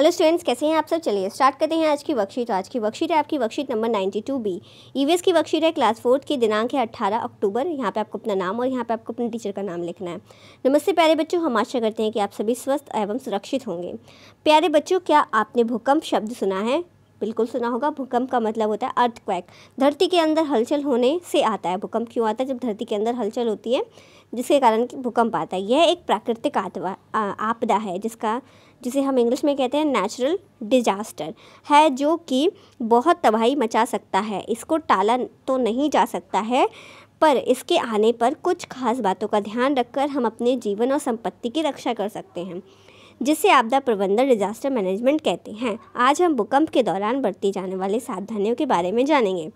hello students कैसे हैं आप सब चलिए स्टार्ट करते हैं आज की वर्कशीट तो आज की वर्कशीट है आपकी worksheet number ninety two B E की वर्कशीट है क्लास फोर्थ की दिनांक है अट्ठारह अक्टूबर यहाँ पे आपको अपना नाम और यहाँ पे आपको अपने टीचर का नाम लिखना है नमस्ते प्यारे बच्चों हम आशा करते हैं कि आप सभी स्वस्थ एवं सुरक्षित होंगे प्यारे बच्चों क्या आपने भूकंप शब्द सुना है बिल्कुल सुना होगा भूकंप का मतलब होता है अर्थक्वैक धरती के अंदर हलचल होने से आता है भूकंप क्यों आता है जब धरती के अंदर हलचल होती है जिसके कारण भूकंप आता है यह एक प्राकृतिक आतवा आपदा है जिसका जिसे हम इंग्लिश में कहते हैं नेचुरल डिजास्टर है जो कि बहुत तबाही मचा सकता है इसको टाला तो नहीं जा सकता है पर इसके आने पर कुछ खास बातों का ध्यान रखकर हम अपने जीवन और संपत्ति की रक्षा कर सकते हैं जिसे आपदा प्रबंधन डिजास्टर मैनेजमेंट कहते हैं आज हम भूकंप के दौरान बरती जाने वाले सावधानियों के बारे में जानेंगे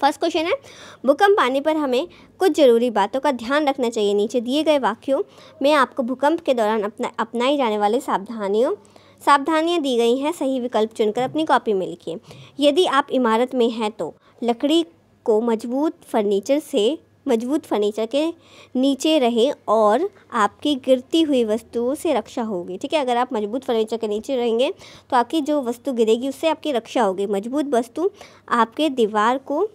फर्स्ट क्वेश्चन है भूकंप आने पर हमें कुछ ज़रूरी बातों का ध्यान रखना चाहिए नीचे दिए गए वाक्यों में आपको भूकंप के दौरान अपना अपनाई जाने वाले सावधानियों सावधानियां दी गई हैं सही विकल्प चुनकर अपनी कॉपी में लिखिए यदि आप इमारत में हैं तो लकड़ी को मजबूत फर्नीचर से मजबूत फर्नीचर के नीचे रहें और आपकी गिरती हुई वस्तुओं से रक्षा होगी ठीक है अगर आप मजबूत फर्नीचर के नीचे रहेंगे तो आपकी जो वस्तु गिरेगी उससे आपकी रक्षा होगी मजबूत वस्तु आपके दीवार को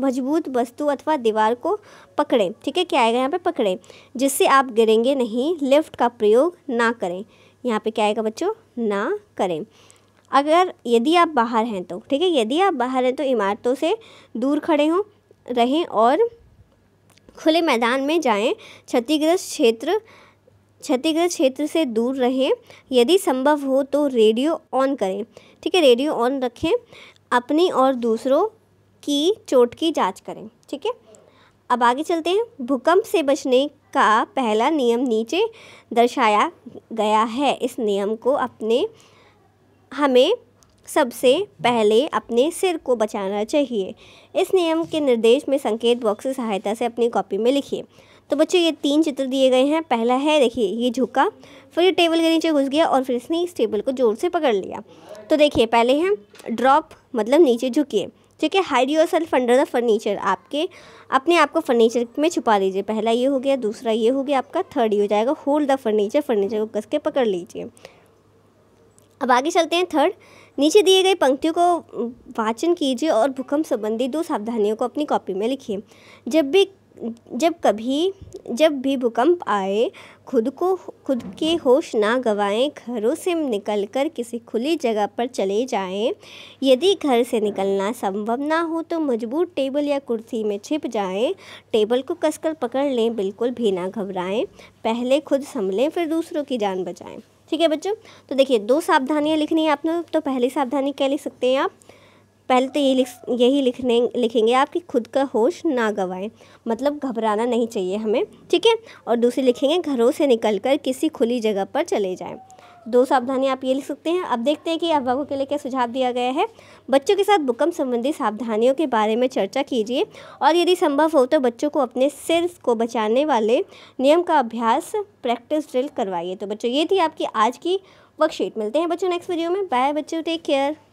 मजबूत वस्तु अथवा दीवार को पकड़ें ठीक है क्या आएगा यहाँ पे पकड़ें जिससे आप गिरेंगे नहीं लिफ्ट का प्रयोग ना करें यहाँ पे क्या आएगा बच्चों ना करें अगर यदि आप बाहर हैं तो ठीक है यदि आप बाहर हैं तो इमारतों से दूर खड़े हों रहें और खुले मैदान में जाएं क्षतिग्रस्त क्षेत्र क्षतिग्रस्त क्षेत्र से दूर रहें यदि संभव हो तो रेडियो ऑन करें ठीक है रेडियो ऑन रखें अपनी और दूसरों की चोट की जांच करें ठीक है अब आगे चलते हैं भूकंप से बचने का पहला नियम नीचे दर्शाया गया है इस नियम को अपने हमें सबसे पहले अपने सिर को बचाना चाहिए इस नियम के निर्देश में संकेत बॉक्स की सहायता से अपनी कॉपी में लिखिए तो बच्चों ये तीन चित्र दिए गए हैं पहला है देखिए ये झुका फिर ये टेबल के नीचे घुस गया और फिर इसने इस टेबल को जोर से पकड़ लिया तो देखिए पहले है ड्रॉप मतलब नीचे झुकिए ठीक है hide yourself under the furniture आपके अपने आप को फर्नीचर में छुपा लीजिए पहला ये हो गया दूसरा ये हो गया आपका थर्ड ये हो जाएगा होल्ड द फर्नीचर फर्नीचर को कस के पकड़ लीजिए अब आगे चलते हैं थर्ड नीचे दिए गए पंक्तियों को वाचन कीजिए और भूकंप संबंधी दो सावधानियों को अपनी कॉपी में लिखिए जब भी जब कभी जब भी भूकंप आए खुद को खुद के होश ना गवाएं घरों से निकलकर किसी खुली जगह पर चले जाएं यदि घर से निकलना संभव ना हो तो मजबूत टेबल या कुर्सी में छिप जाएं टेबल को कसकर पकड़ लें बिल्कुल भी ना घबराएं पहले खुद संभलें फिर दूसरों की जान बचाएं ठीक है बच्चों तो देखिए दो सावधानियाँ लिखनी है आपने तो पहली सावधानी क्या लिख सकते हैं आप पहले तो यही लिख यही लिखने लिखेंगे आप कि खुद का होश ना गवाएं मतलब घबराना नहीं चाहिए हमें ठीक है और दूसरी लिखेंगे घरों से निकलकर किसी खुली जगह पर चले जाएं दो सावधानियाँ आप ये लिख सकते हैं अब देखते हैं कि अभिभावकों के लिए क्या सुझाव दिया गया है बच्चों के साथ भूकंप संबंधी सावधानियों के बारे में चर्चा कीजिए और यदि संभव हो तो बच्चों को अपने सिर को बचाने वाले नियम का अभ्यास प्रैक्टिस ड्रिल करवाइए तो बच्चों ये थी आपकी आज की वर्कशीट मिलते हैं बच्चों नेक्स्ट वीडियो में बाय बच्चों टेक केयर